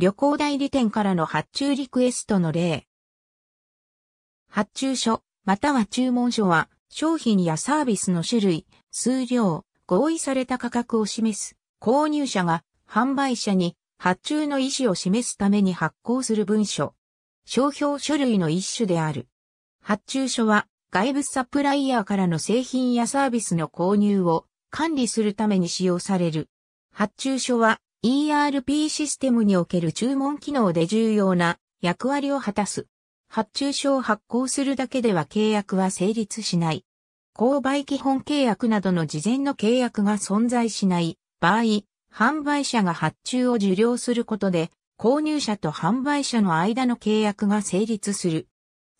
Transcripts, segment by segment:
旅行代理店からの発注リクエストの例。発注書、または注文書は、商品やサービスの種類、数量、合意された価格を示す、購入者が販売者に発注の意思を示すために発行する文書。商標書類の一種である。発注書は外部サプライヤーからの製品やサービスの購入を管理するために使用される。発注書は ERP システムにおける注文機能で重要な役割を果たす。発注書を発行するだけでは契約は成立しない。購買基本契約などの事前の契約が存在しない場合、販売者が発注を受領することで、購入者と販売者の間の契約が成立する。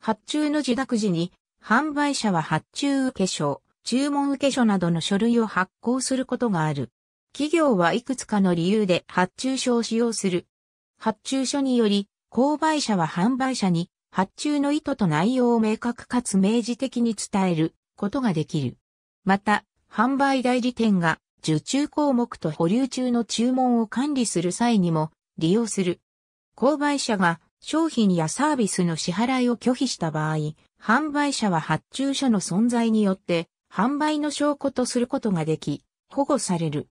発注の受諾時に、販売者は発注受書、注文受書などの書類を発行することがある。企業はいくつかの理由で発注書を使用する。発注書により、購買者は販売者に発注の意図と内容を明確かつ明示的に伝えることができる。また、販売代理店が受注項目と保留中の注文を管理する際にも利用する。購買者が商品やサービスの支払いを拒否した場合、販売者は発注書の存在によって販売の証拠とすることができ、保護される。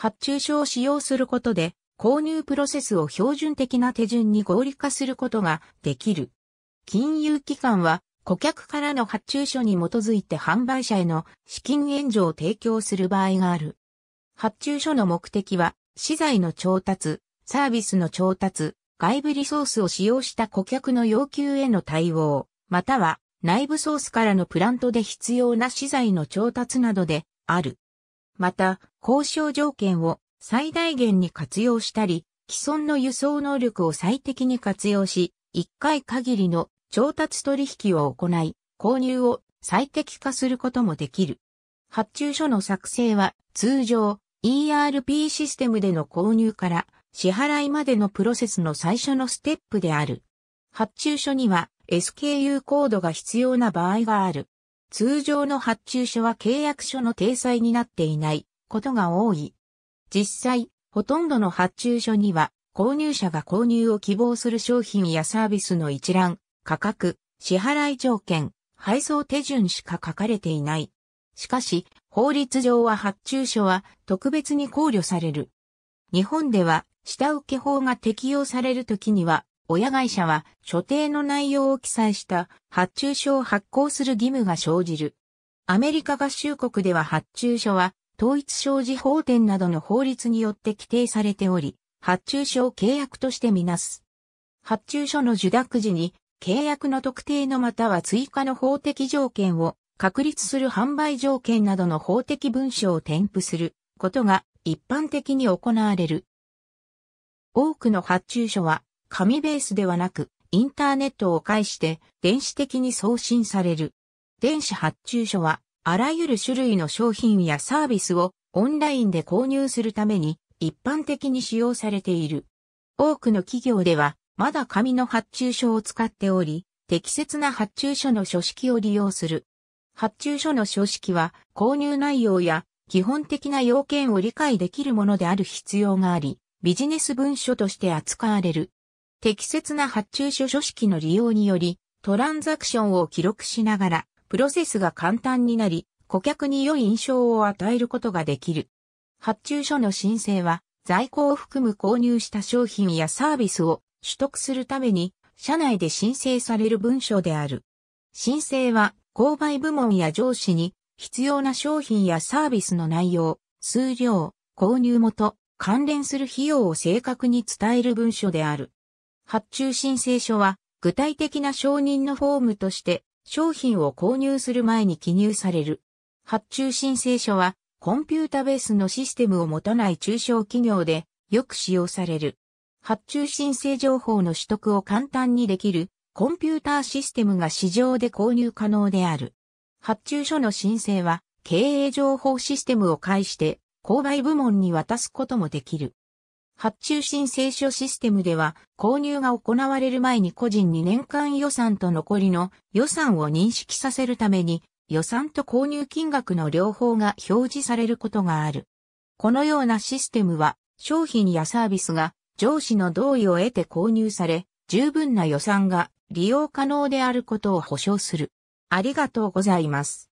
発注書を使用することで、購入プロセスを標準的な手順に合理化することができる。金融機関は、顧客からの発注書に基づいて販売者への資金援助を提供する場合がある。発注書の目的は、資材の調達、サービスの調達、外部リソースを使用した顧客の要求への対応、または内部ソースからのプラントで必要な資材の調達などである。また、交渉条件を最大限に活用したり、既存の輸送能力を最適に活用し、一回限りの調達取引を行い、購入を最適化することもできる。発注書の作成は通常 ERP システムでの購入から支払いまでのプロセスの最初のステップである。発注書には SKU コードが必要な場合がある。通常の発注書は契約書の体裁になっていないことが多い。実際、ほとんどの発注書には、購入者が購入を希望する商品やサービスの一覧、価格、支払い条件、配送手順しか書かれていない。しかし、法律上は発注書は特別に考慮される。日本では、下請け法が適用されるときには、親会社は所定の内容を記載した発注書を発行する義務が生じる。アメリカ合衆国では発注書は統一商事法典などの法律によって規定されており、発注書を契約としてみなす。発注書の受諾時に契約の特定のまたは追加の法的条件を確立する販売条件などの法的文書を添付することが一般的に行われる。多くの発注書は紙ベースではなく、インターネットを介して電子的に送信される。電子発注書は、あらゆる種類の商品やサービスをオンラインで購入するために一般的に使用されている。多くの企業では、まだ紙の発注書を使っており、適切な発注書の書式を利用する。発注書の書式は、購入内容や基本的な要件を理解できるものである必要があり、ビジネス文書として扱われる。適切な発注書書式の利用により、トランザクションを記録しながら、プロセスが簡単になり、顧客に良い印象を与えることができる。発注書の申請は、在庫を含む購入した商品やサービスを取得するために、社内で申請される文書である。申請は、購買部門や上司に、必要な商品やサービスの内容、数量、購入元、関連する費用を正確に伝える文書である。発注申請書は、具体的な承認のフォームとして、商品を購入する前に記入される。発注申請書は、コンピュータベースのシステムを持たない中小企業で、よく使用される。発注申請情報の取得を簡単にできる、コンピューターシステムが市場で購入可能である。発注書の申請は、経営情報システムを介して、購買部門に渡すこともできる。発注申請書システムでは、購入が行われる前に個人に年間予算と残りの予算を認識させるために、予算と購入金額の両方が表示されることがある。このようなシステムは、商品やサービスが上司の同意を得て購入され、十分な予算が利用可能であることを保証する。ありがとうございます。